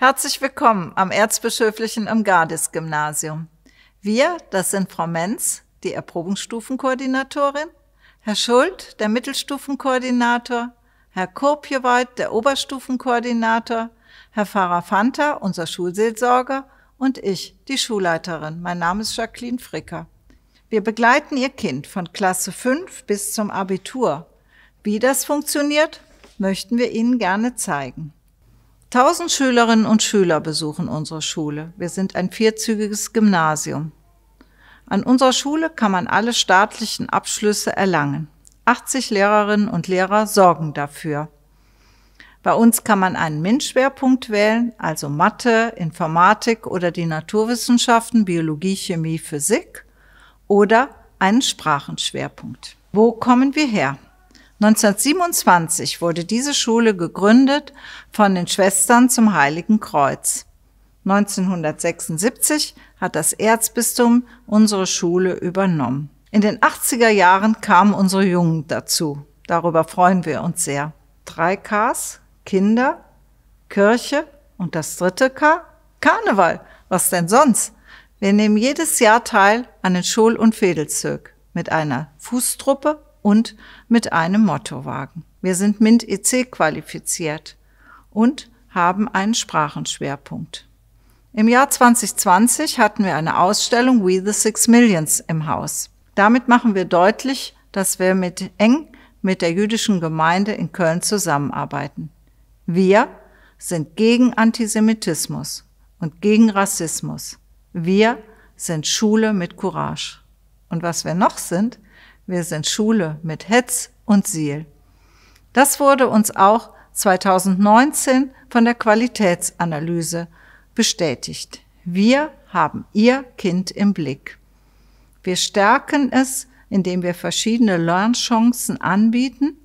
Herzlich willkommen am Erzbischöflichen Umgardis-Gymnasium. Wir, das sind Frau Menz, die Erprobungsstufenkoordinatorin, Herr Schuld, der Mittelstufenkoordinator, Herr Kurpjeweit, der Oberstufenkoordinator, Herr Pfarrer Fanta, unser Schulseelsorger und ich, die Schulleiterin. Mein Name ist Jacqueline Fricker. Wir begleiten Ihr Kind von Klasse 5 bis zum Abitur. Wie das funktioniert, möchten wir Ihnen gerne zeigen. 1000 Schülerinnen und Schüler besuchen unsere Schule. Wir sind ein vierzügiges Gymnasium. An unserer Schule kann man alle staatlichen Abschlüsse erlangen. 80 Lehrerinnen und Lehrer sorgen dafür. Bei uns kann man einen MINT-Schwerpunkt wählen, also Mathe, Informatik oder die Naturwissenschaften, Biologie, Chemie, Physik oder einen Sprachenschwerpunkt. Wo kommen wir her? 1927 wurde diese Schule gegründet von den Schwestern zum Heiligen Kreuz. 1976 hat das Erzbistum unsere Schule übernommen. In den 80er Jahren kamen unsere Jungen dazu. Darüber freuen wir uns sehr. Drei Ks, Kinder, Kirche und das dritte K, Karneval. Was denn sonst? Wir nehmen jedes Jahr teil an den Schul- und Fädelzirk mit einer Fußtruppe und mit einem Mottowagen. Wir sind MINT EC qualifiziert und haben einen Sprachenschwerpunkt. Im Jahr 2020 hatten wir eine Ausstellung We the Six Millions im Haus. Damit machen wir deutlich, dass wir mit eng mit der jüdischen Gemeinde in Köln zusammenarbeiten. Wir sind gegen Antisemitismus und gegen Rassismus. Wir sind Schule mit Courage. Und was wir noch sind, wir sind Schule mit Hetz und Ziel. Das wurde uns auch 2019 von der Qualitätsanalyse bestätigt. Wir haben Ihr Kind im Blick. Wir stärken es, indem wir verschiedene Lernchancen anbieten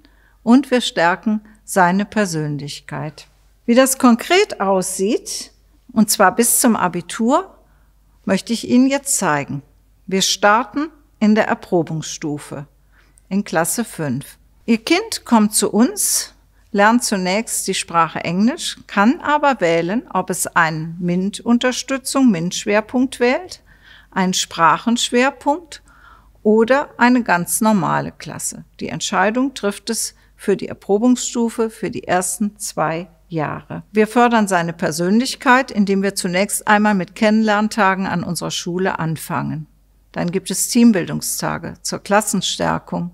und wir stärken seine Persönlichkeit. Wie das konkret aussieht, und zwar bis zum Abitur, möchte ich Ihnen jetzt zeigen. Wir starten in der Erprobungsstufe in Klasse 5. Ihr Kind kommt zu uns, lernt zunächst die Sprache Englisch, kann aber wählen, ob es einen MINT-Unterstützung, MINT-Schwerpunkt wählt, einen Sprachenschwerpunkt oder eine ganz normale Klasse. Die Entscheidung trifft es für die Erprobungsstufe für die ersten zwei Jahre. Wir fördern seine Persönlichkeit, indem wir zunächst einmal mit Kennenlerntagen an unserer Schule anfangen. Dann gibt es Teambildungstage zur Klassenstärkung.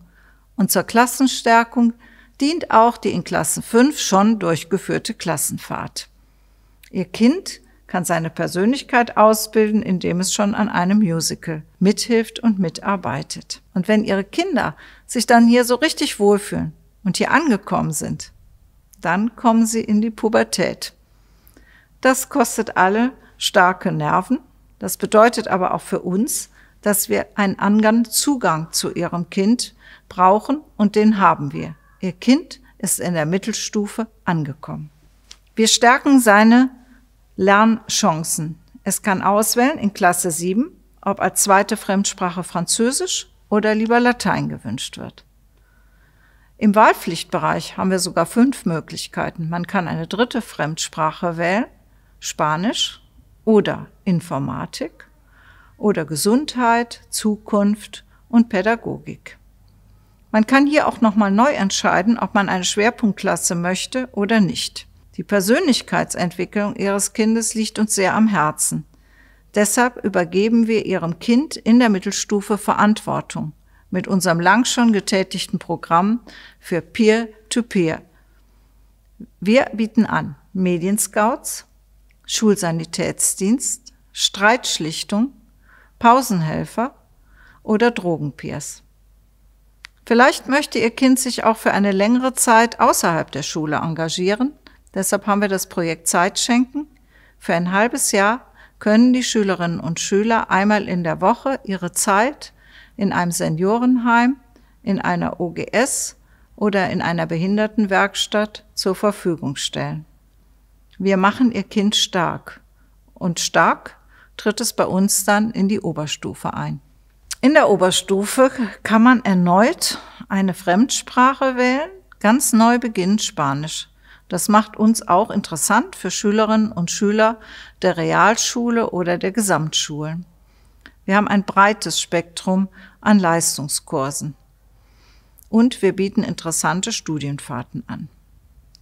Und zur Klassenstärkung dient auch die in Klassen 5 schon durchgeführte Klassenfahrt. Ihr Kind kann seine Persönlichkeit ausbilden, indem es schon an einem Musical mithilft und mitarbeitet. Und wenn Ihre Kinder sich dann hier so richtig wohlfühlen und hier angekommen sind, dann kommen sie in die Pubertät. Das kostet alle starke Nerven. Das bedeutet aber auch für uns, dass wir einen anderen Zugang zu ihrem Kind brauchen und den haben wir. Ihr Kind ist in der Mittelstufe angekommen. Wir stärken seine Lernchancen. Es kann auswählen in Klasse 7, ob als zweite Fremdsprache Französisch oder lieber Latein gewünscht wird. Im Wahlpflichtbereich haben wir sogar fünf Möglichkeiten. Man kann eine dritte Fremdsprache wählen, Spanisch oder Informatik oder Gesundheit, Zukunft und Pädagogik. Man kann hier auch nochmal neu entscheiden, ob man eine Schwerpunktklasse möchte oder nicht. Die Persönlichkeitsentwicklung ihres Kindes liegt uns sehr am Herzen. Deshalb übergeben wir ihrem Kind in der Mittelstufe Verantwortung mit unserem lang schon getätigten Programm für Peer-to-Peer. Wir bieten an Medienscouts, Schulsanitätsdienst, Streitschlichtung, Pausenhelfer oder Drogenpeers. Vielleicht möchte Ihr Kind sich auch für eine längere Zeit außerhalb der Schule engagieren. Deshalb haben wir das Projekt Zeit schenken. Für ein halbes Jahr können die Schülerinnen und Schüler einmal in der Woche ihre Zeit in einem Seniorenheim, in einer OGS oder in einer Behindertenwerkstatt zur Verfügung stellen. Wir machen Ihr Kind stark. Und stark tritt es bei uns dann in die Oberstufe ein. In der Oberstufe kann man erneut eine Fremdsprache wählen. Ganz neu beginnt Spanisch. Das macht uns auch interessant für Schülerinnen und Schüler der Realschule oder der Gesamtschulen. Wir haben ein breites Spektrum an Leistungskursen. Und wir bieten interessante Studienfahrten an.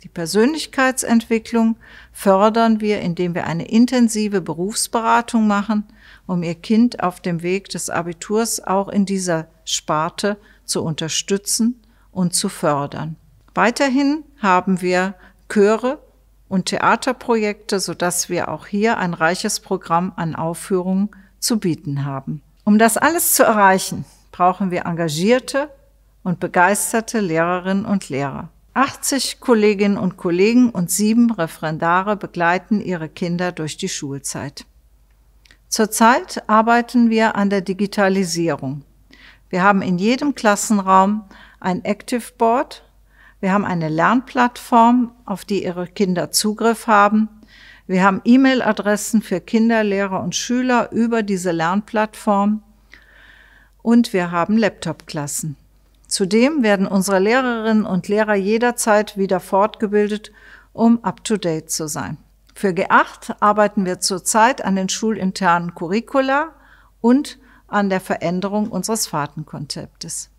Die Persönlichkeitsentwicklung fördern wir, indem wir eine intensive Berufsberatung machen, um Ihr Kind auf dem Weg des Abiturs auch in dieser Sparte zu unterstützen und zu fördern. Weiterhin haben wir Chöre und Theaterprojekte, sodass wir auch hier ein reiches Programm an Aufführungen zu bieten haben. Um das alles zu erreichen, brauchen wir engagierte und begeisterte Lehrerinnen und Lehrer. 80 Kolleginnen und Kollegen und sieben Referendare begleiten ihre Kinder durch die Schulzeit. Zurzeit arbeiten wir an der Digitalisierung. Wir haben in jedem Klassenraum ein Active Board. Wir haben eine Lernplattform, auf die Ihre Kinder Zugriff haben. Wir haben E-Mail-Adressen für Kinder, Lehrer und Schüler über diese Lernplattform. Und wir haben Laptop-Klassen. Zudem werden unsere Lehrerinnen und Lehrer jederzeit wieder fortgebildet, um up-to-date zu sein. Für G8 arbeiten wir zurzeit an den schulinternen Curricula und an der Veränderung unseres Fahrtenkonzeptes.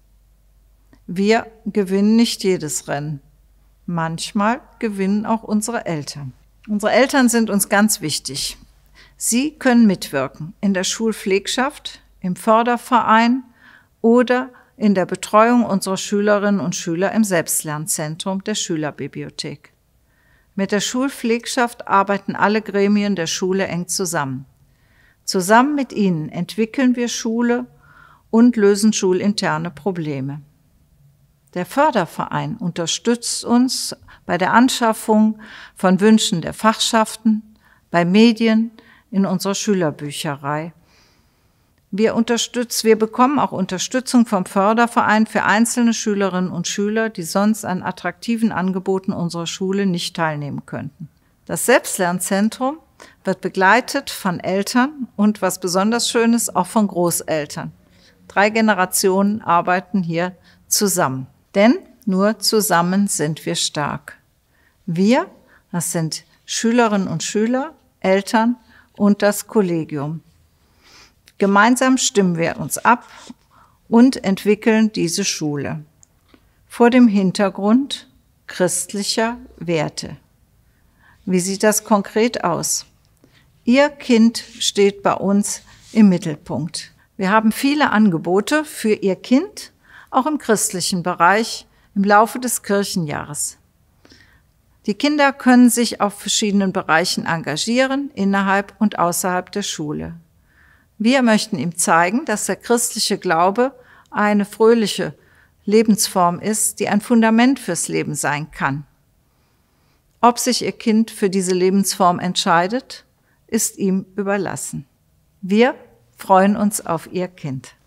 Wir gewinnen nicht jedes Rennen. Manchmal gewinnen auch unsere Eltern. Unsere Eltern sind uns ganz wichtig. Sie können mitwirken in der Schulpflegschaft, im Förderverein oder in der Betreuung Betreuung unserer Schülerinnen und Schüler im Selbstlernzentrum der Schülerbibliothek. Mit der Schulpflegschaft arbeiten alle Gremien der Schule eng zusammen. Zusammen mit ihnen entwickeln wir Schule und lösen schulinterne Probleme. Der Förderverein unterstützt uns bei der Anschaffung von Wünschen der Fachschaften, bei Medien, in unserer Schülerbücherei wir unterstützen, wir bekommen auch Unterstützung vom Förderverein für einzelne Schülerinnen und Schüler, die sonst an attraktiven Angeboten unserer Schule nicht teilnehmen könnten. Das Selbstlernzentrum wird begleitet von Eltern und was besonders schön ist, auch von Großeltern. Drei Generationen arbeiten hier zusammen. Denn nur zusammen sind wir stark. Wir, das sind Schülerinnen und Schüler, Eltern und das Kollegium. Gemeinsam stimmen wir uns ab und entwickeln diese Schule vor dem Hintergrund christlicher Werte. Wie sieht das konkret aus? Ihr Kind steht bei uns im Mittelpunkt. Wir haben viele Angebote für Ihr Kind, auch im christlichen Bereich, im Laufe des Kirchenjahres. Die Kinder können sich auf verschiedenen Bereichen engagieren, innerhalb und außerhalb der Schule. Wir möchten ihm zeigen, dass der christliche Glaube eine fröhliche Lebensform ist, die ein Fundament fürs Leben sein kann. Ob sich ihr Kind für diese Lebensform entscheidet, ist ihm überlassen. Wir freuen uns auf ihr Kind.